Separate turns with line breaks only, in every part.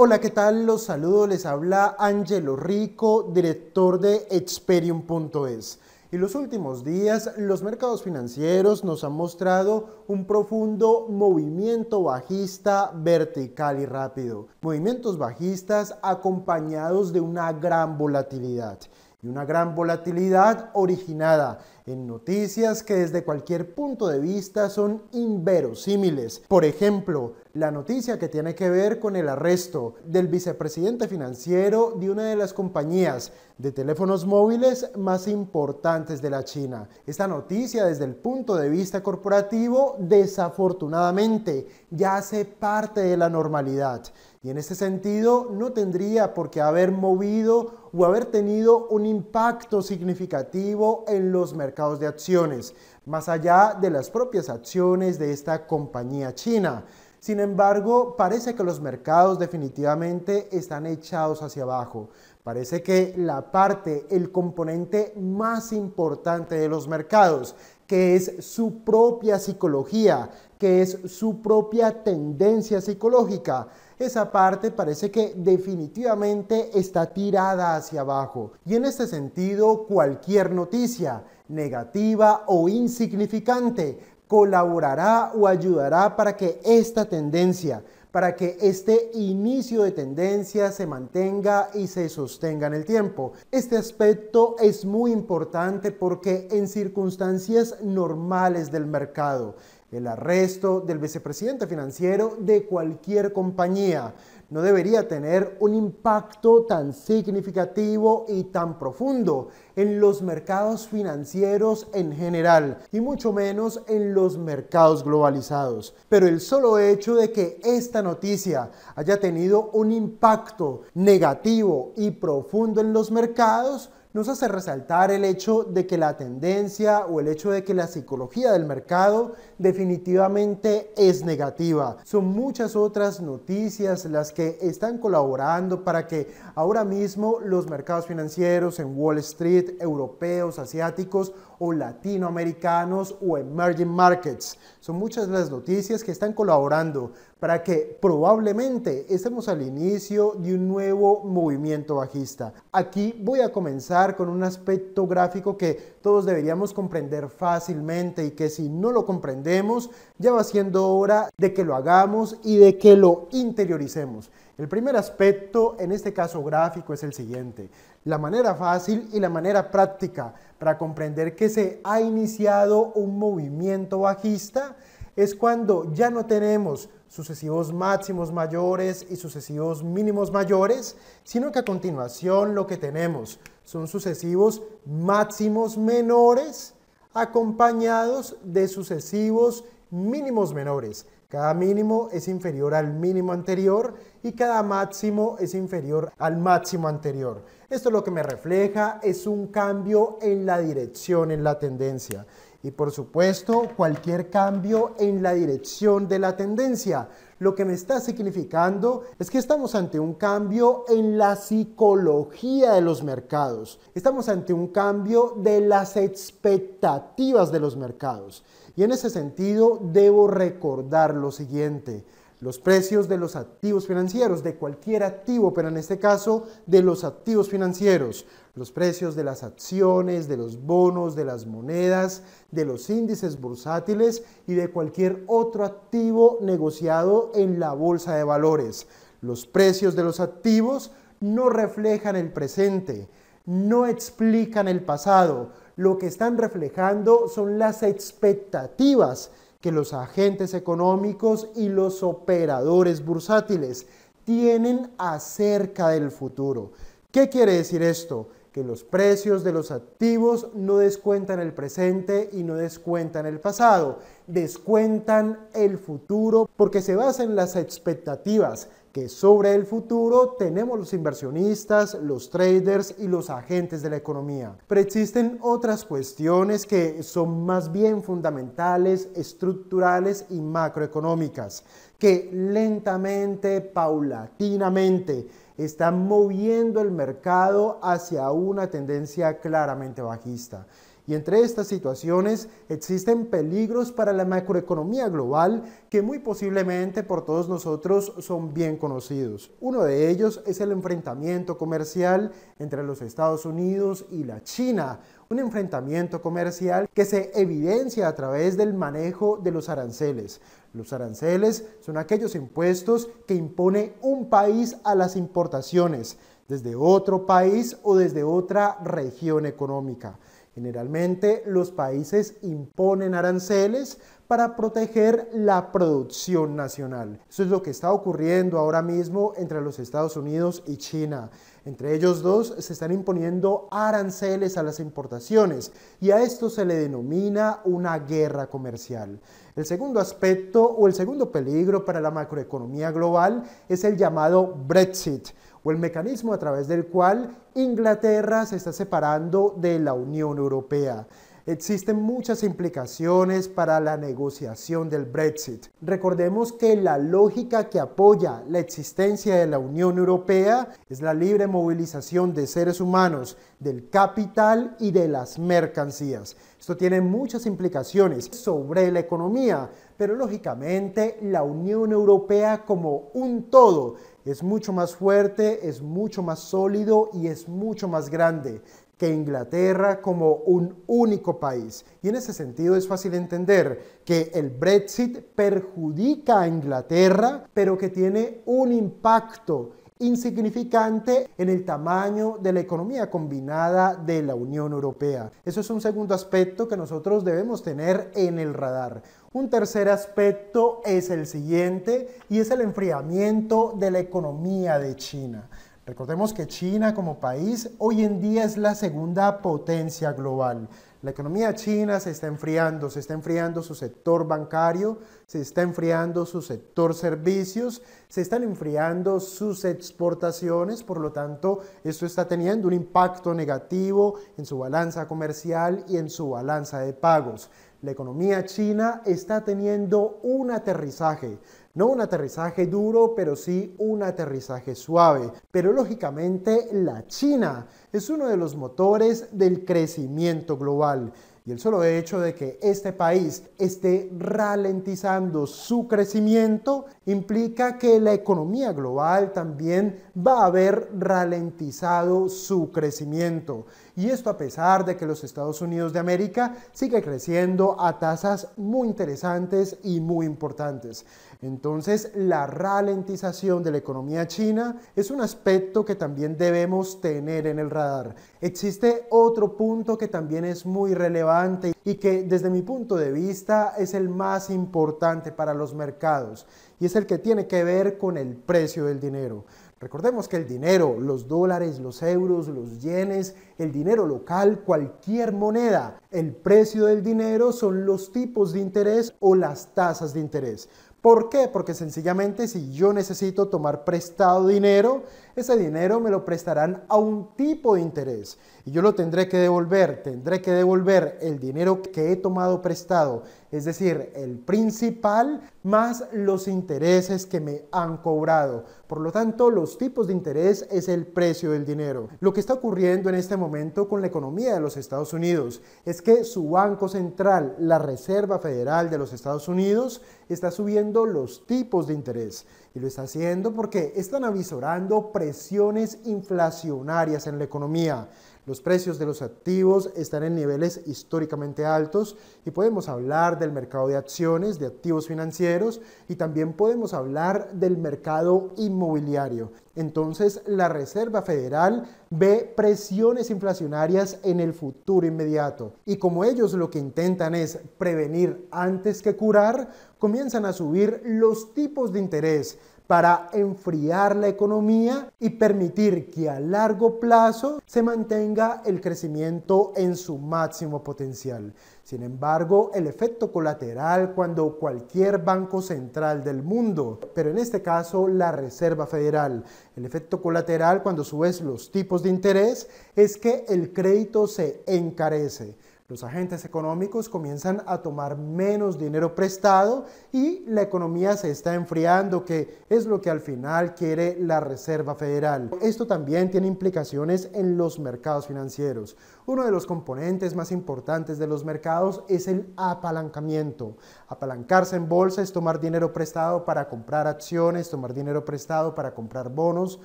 Hola, ¿qué tal? Los saludo, les habla Angelo Rico, director de Experium.es. En los últimos días, los mercados financieros nos han mostrado un profundo movimiento bajista vertical y rápido. Movimientos bajistas acompañados de una gran volatilidad. Y una gran volatilidad originada en noticias que desde cualquier punto de vista son inverosímiles. Por ejemplo, la noticia que tiene que ver con el arresto del vicepresidente financiero de una de las compañías de teléfonos móviles más importantes de la China. Esta noticia desde el punto de vista corporativo desafortunadamente ya hace parte de la normalidad. Y en ese sentido no tendría por qué haber movido o haber tenido un impacto significativo en los mercados de acciones, más allá de las propias acciones de esta compañía china. Sin embargo, parece que los mercados definitivamente están echados hacia abajo. Parece que la parte, el componente más importante de los mercados, que es su propia psicología, que es su propia tendencia psicológica, esa parte parece que definitivamente está tirada hacia abajo. Y en este sentido, cualquier noticia, negativa o insignificante, colaborará o ayudará para que esta tendencia, para que este inicio de tendencia se mantenga y se sostenga en el tiempo. Este aspecto es muy importante porque en circunstancias normales del mercado, el arresto del vicepresidente financiero de cualquier compañía no debería tener un impacto tan significativo y tan profundo en los mercados financieros en general y mucho menos en los mercados globalizados. Pero el solo hecho de que esta noticia haya tenido un impacto negativo y profundo en los mercados nos hace resaltar el hecho de que la tendencia o el hecho de que la psicología del mercado definitivamente es negativa. Son muchas otras noticias las que están colaborando para que ahora mismo los mercados financieros en Wall Street, europeos, asiáticos, o latinoamericanos o emerging markets. Son muchas las noticias que están colaborando para que probablemente estemos al inicio de un nuevo movimiento bajista. Aquí voy a comenzar con un aspecto gráfico que todos deberíamos comprender fácilmente y que si no lo comprendemos ya va siendo hora de que lo hagamos y de que lo interioricemos. El primer aspecto en este caso gráfico es el siguiente la manera fácil y la manera práctica para comprender que se ha iniciado un movimiento bajista es cuando ya no tenemos sucesivos máximos mayores y sucesivos mínimos mayores, sino que a continuación lo que tenemos son sucesivos máximos menores acompañados de sucesivos mínimos menores. Cada mínimo es inferior al mínimo anterior y cada máximo es inferior al máximo anterior. Esto lo que me refleja es un cambio en la dirección, en la tendencia. Y por supuesto, cualquier cambio en la dirección de la tendencia. Lo que me está significando es que estamos ante un cambio en la psicología de los mercados. Estamos ante un cambio de las expectativas de los mercados. Y en ese sentido, debo recordar lo siguiente. Los precios de los activos financieros, de cualquier activo, pero en este caso de los activos financieros, los precios de las acciones, de los bonos, de las monedas, de los índices bursátiles y de cualquier otro activo negociado en la bolsa de valores. Los precios de los activos no reflejan el presente, no explican el pasado, lo que están reflejando son las expectativas que los agentes económicos y los operadores bursátiles tienen acerca del futuro. ¿Qué quiere decir esto? Que los precios de los activos no descuentan el presente y no descuentan el pasado, descuentan el futuro porque se basan en las expectativas sobre el futuro tenemos los inversionistas, los traders y los agentes de la economía. Pero existen otras cuestiones que son más bien fundamentales, estructurales y macroeconómicas, que lentamente, paulatinamente, están moviendo el mercado hacia una tendencia claramente bajista. Y entre estas situaciones existen peligros para la macroeconomía global que muy posiblemente por todos nosotros son bien conocidos. Uno de ellos es el enfrentamiento comercial entre los Estados Unidos y la China, un enfrentamiento comercial que se evidencia a través del manejo de los aranceles. Los aranceles son aquellos impuestos que impone un país a las importaciones desde otro país o desde otra región económica. Generalmente los países imponen aranceles para proteger la producción nacional. Eso es lo que está ocurriendo ahora mismo entre los Estados Unidos y China. Entre ellos dos se están imponiendo aranceles a las importaciones y a esto se le denomina una guerra comercial. El segundo aspecto o el segundo peligro para la macroeconomía global es el llamado Brexit el mecanismo a través del cual Inglaterra se está separando de la Unión Europea. Existen muchas implicaciones para la negociación del Brexit. Recordemos que la lógica que apoya la existencia de la Unión Europea es la libre movilización de seres humanos, del capital y de las mercancías. Esto tiene muchas implicaciones sobre la economía, pero lógicamente la Unión Europea como un todo es mucho más fuerte, es mucho más sólido y es mucho más grande que Inglaterra como un único país. Y en ese sentido es fácil entender que el Brexit perjudica a Inglaterra, pero que tiene un impacto insignificante en el tamaño de la economía combinada de la Unión Europea. Eso es un segundo aspecto que nosotros debemos tener en el radar. Un tercer aspecto es el siguiente y es el enfriamiento de la economía de China. Recordemos que China como país hoy en día es la segunda potencia global. La economía china se está enfriando, se está enfriando su sector bancario, se está enfriando su sector servicios, se están enfriando sus exportaciones, por lo tanto, esto está teniendo un impacto negativo en su balanza comercial y en su balanza de pagos. La economía china está teniendo un aterrizaje. No un aterrizaje duro, pero sí un aterrizaje suave. Pero lógicamente la China es uno de los motores del crecimiento global. Y el solo hecho de que este país esté ralentizando su crecimiento implica que la economía global también va a haber ralentizado su crecimiento. Y esto a pesar de que los Estados Unidos de América sigue creciendo a tasas muy interesantes y muy importantes. Entonces, la ralentización de la economía china es un aspecto que también debemos tener en el radar. Existe otro punto que también es muy relevante y que desde mi punto de vista es el más importante para los mercados y es el que tiene que ver con el precio del dinero. Recordemos que el dinero, los dólares, los euros, los yenes, el dinero local, cualquier moneda, el precio del dinero son los tipos de interés o las tasas de interés. ¿Por qué? Porque sencillamente si yo necesito tomar prestado dinero, ese dinero me lo prestarán a un tipo de interés y yo lo tendré que devolver, tendré que devolver el dinero que he tomado prestado es decir, el principal más los intereses que me han cobrado. Por lo tanto, los tipos de interés es el precio del dinero. Lo que está ocurriendo en este momento con la economía de los Estados Unidos es que su Banco Central, la Reserva Federal de los Estados Unidos, está subiendo los tipos de interés. Y lo está haciendo porque están avisorando presiones inflacionarias en la economía. Los precios de los activos están en niveles históricamente altos y podemos hablar del mercado de acciones, de activos financieros y también podemos hablar del mercado inmobiliario. Entonces, la Reserva Federal ve presiones inflacionarias en el futuro inmediato y como ellos lo que intentan es prevenir antes que curar, comienzan a subir los tipos de interés para enfriar la economía y permitir que a largo plazo se mantenga el crecimiento en su máximo potencial. Sin embargo, el efecto colateral cuando cualquier banco central del mundo, pero en este caso la Reserva Federal, el efecto colateral cuando subes los tipos de interés es que el crédito se encarece los agentes económicos comienzan a tomar menos dinero prestado y la economía se está enfriando, que es lo que al final quiere la Reserva Federal. Esto también tiene implicaciones en los mercados financieros. Uno de los componentes más importantes de los mercados es el apalancamiento. Apalancarse en bolsa es tomar dinero prestado para comprar acciones, tomar dinero prestado para comprar bonos,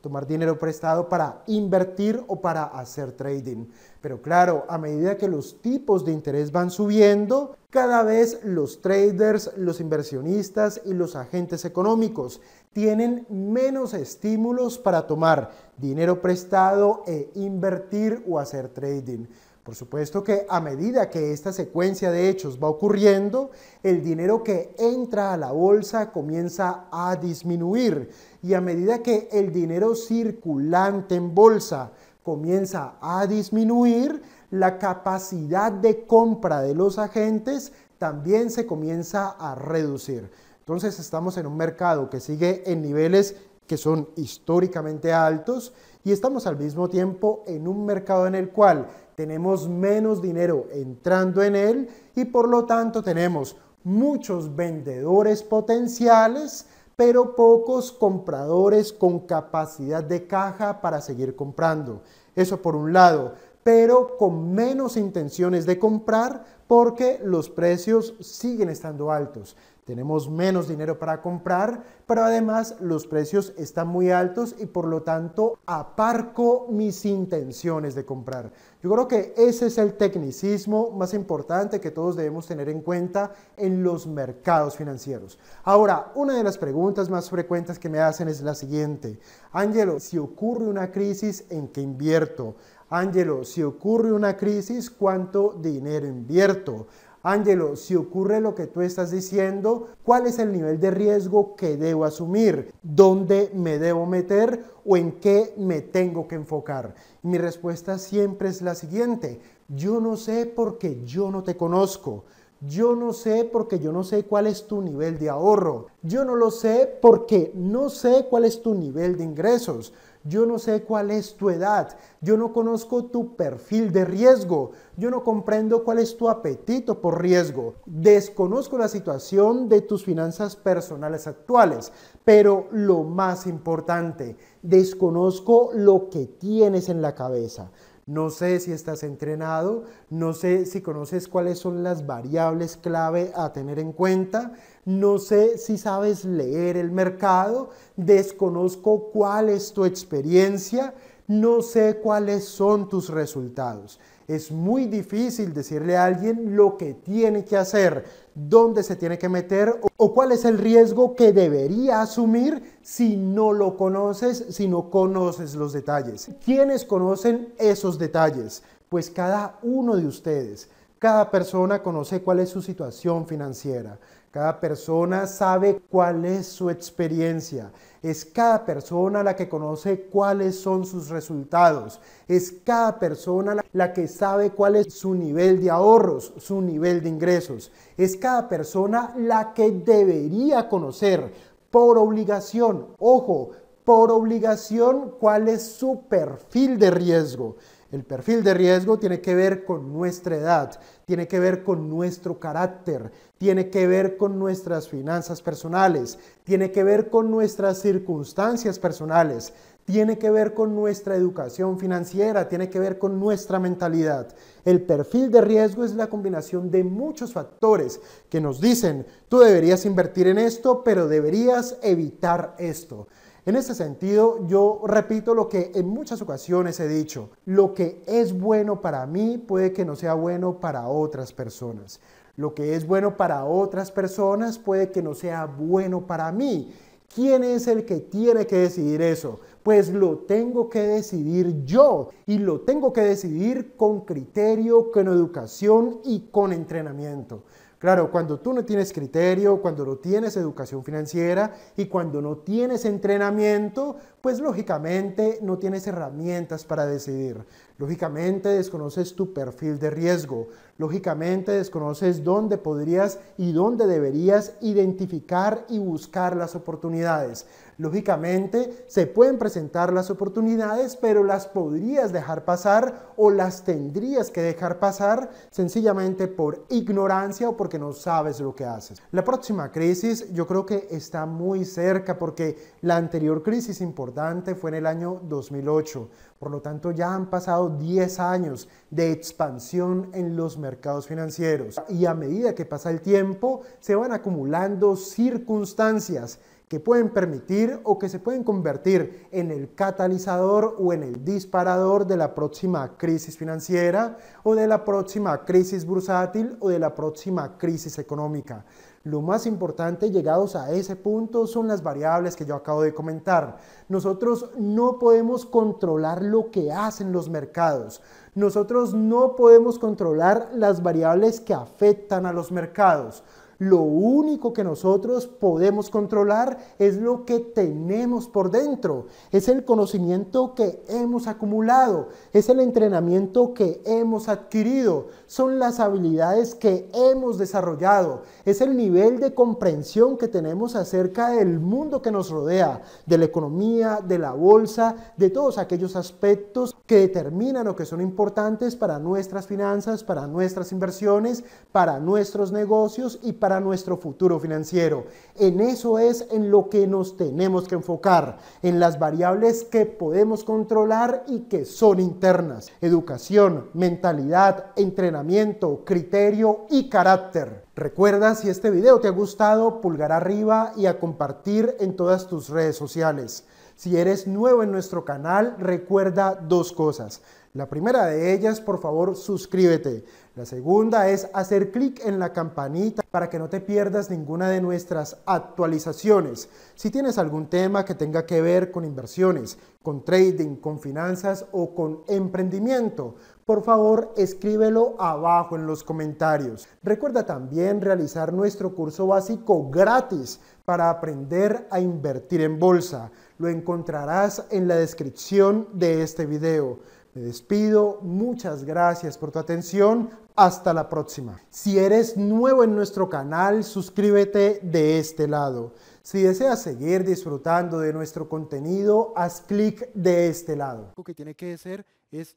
tomar dinero prestado para invertir o para hacer trading. Pero claro, a medida que los tipos de interés van subiendo, cada vez los traders, los inversionistas y los agentes económicos tienen menos estímulos para tomar dinero prestado e invertir o hacer trading. Por supuesto que a medida que esta secuencia de hechos va ocurriendo, el dinero que entra a la bolsa comienza a disminuir y a medida que el dinero circulante en bolsa comienza a disminuir, la capacidad de compra de los agentes también se comienza a reducir. Entonces estamos en un mercado que sigue en niveles que son históricamente altos y estamos al mismo tiempo en un mercado en el cual tenemos menos dinero entrando en él y por lo tanto tenemos muchos vendedores potenciales, pero pocos compradores con capacidad de caja para seguir comprando. Eso por un lado pero con menos intenciones de comprar porque los precios siguen estando altos. Tenemos menos dinero para comprar, pero además los precios están muy altos y por lo tanto aparco mis intenciones de comprar. Yo creo que ese es el tecnicismo más importante que todos debemos tener en cuenta en los mercados financieros. Ahora, una de las preguntas más frecuentes que me hacen es la siguiente. Ángelo, si ocurre una crisis, ¿en que invierto? Ángelo, si ocurre una crisis, ¿cuánto dinero invierto? Ángelo, si ocurre lo que tú estás diciendo, ¿cuál es el nivel de riesgo que debo asumir? ¿Dónde me debo meter o en qué me tengo que enfocar? Mi respuesta siempre es la siguiente, yo no sé porque yo no te conozco. Yo no sé porque yo no sé cuál es tu nivel de ahorro. Yo no lo sé porque no sé cuál es tu nivel de ingresos. Yo no sé cuál es tu edad. Yo no conozco tu perfil de riesgo. Yo no comprendo cuál es tu apetito por riesgo. Desconozco la situación de tus finanzas personales actuales. Pero lo más importante, desconozco lo que tienes en la cabeza. No sé si estás entrenado, no sé si conoces cuáles son las variables clave a tener en cuenta, no sé si sabes leer el mercado, desconozco cuál es tu experiencia, no sé cuáles son tus resultados. Es muy difícil decirle a alguien lo que tiene que hacer, dónde se tiene que meter o cuál es el riesgo que debería asumir si no lo conoces, si no conoces los detalles. ¿Quiénes conocen esos detalles? Pues cada uno de ustedes. Cada persona conoce cuál es su situación financiera, cada persona sabe cuál es su experiencia, es cada persona la que conoce cuáles son sus resultados, es cada persona la que sabe cuál es su nivel de ahorros, su nivel de ingresos, es cada persona la que debería conocer por obligación, ojo, por obligación cuál es su perfil de riesgo. El perfil de riesgo tiene que ver con nuestra edad, tiene que ver con nuestro carácter, tiene que ver con nuestras finanzas personales, tiene que ver con nuestras circunstancias personales, tiene que ver con nuestra educación financiera, tiene que ver con nuestra mentalidad. El perfil de riesgo es la combinación de muchos factores que nos dicen, tú deberías invertir en esto, pero deberías evitar esto. En este sentido, yo repito lo que en muchas ocasiones he dicho, lo que es bueno para mí puede que no sea bueno para otras personas. Lo que es bueno para otras personas puede que no sea bueno para mí. ¿Quién es el que tiene que decidir eso? Pues lo tengo que decidir yo y lo tengo que decidir con criterio, con educación y con entrenamiento. Claro, cuando tú no tienes criterio, cuando no tienes educación financiera y cuando no tienes entrenamiento, pues lógicamente no tienes herramientas para decidir. Lógicamente desconoces tu perfil de riesgo. Lógicamente desconoces dónde podrías y dónde deberías identificar y buscar las oportunidades. Lógicamente, se pueden presentar las oportunidades, pero las podrías dejar pasar o las tendrías que dejar pasar sencillamente por ignorancia o porque no sabes lo que haces. La próxima crisis yo creo que está muy cerca porque la anterior crisis importante fue en el año 2008. Por lo tanto, ya han pasado 10 años de expansión en los mercados financieros y a medida que pasa el tiempo se van acumulando circunstancias que pueden permitir o que se pueden convertir en el catalizador o en el disparador de la próxima crisis financiera o de la próxima crisis bursátil o de la próxima crisis económica. Lo más importante llegados a ese punto son las variables que yo acabo de comentar. Nosotros no podemos controlar lo que hacen los mercados. Nosotros no podemos controlar las variables que afectan a los mercados. Lo único que nosotros podemos controlar es lo que tenemos por dentro, es el conocimiento que hemos acumulado, es el entrenamiento que hemos adquirido, son las habilidades que hemos desarrollado, es el nivel de comprensión que tenemos acerca del mundo que nos rodea, de la economía, de la bolsa, de todos aquellos aspectos que determinan lo que son importantes para nuestras finanzas, para nuestras inversiones, para nuestros negocios y para nuestro futuro financiero. En eso es en lo que nos tenemos que enfocar, en las variables que podemos controlar y que son internas. Educación, mentalidad, entrenamiento, criterio y carácter. Recuerda, si este video te ha gustado, pulgar arriba y a compartir en todas tus redes sociales. Si eres nuevo en nuestro canal, recuerda dos cosas. La primera de ellas, por favor, suscríbete. La segunda es hacer clic en la campanita para que no te pierdas ninguna de nuestras actualizaciones. Si tienes algún tema que tenga que ver con inversiones, con trading, con finanzas o con emprendimiento, por favor escríbelo abajo en los comentarios. Recuerda también realizar nuestro curso básico gratis para aprender a invertir en bolsa. Lo encontrarás en la descripción de este video. Me despido, muchas gracias por tu atención, hasta la próxima. Si eres nuevo en nuestro canal, suscríbete de este lado. Si deseas seguir disfrutando de nuestro contenido, haz clic de este lado. Lo que tiene que hacer es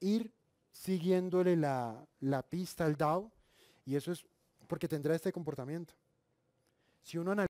ir siguiéndole la, la pista al DAO y eso es porque tendrá este comportamiento. Si uno analiza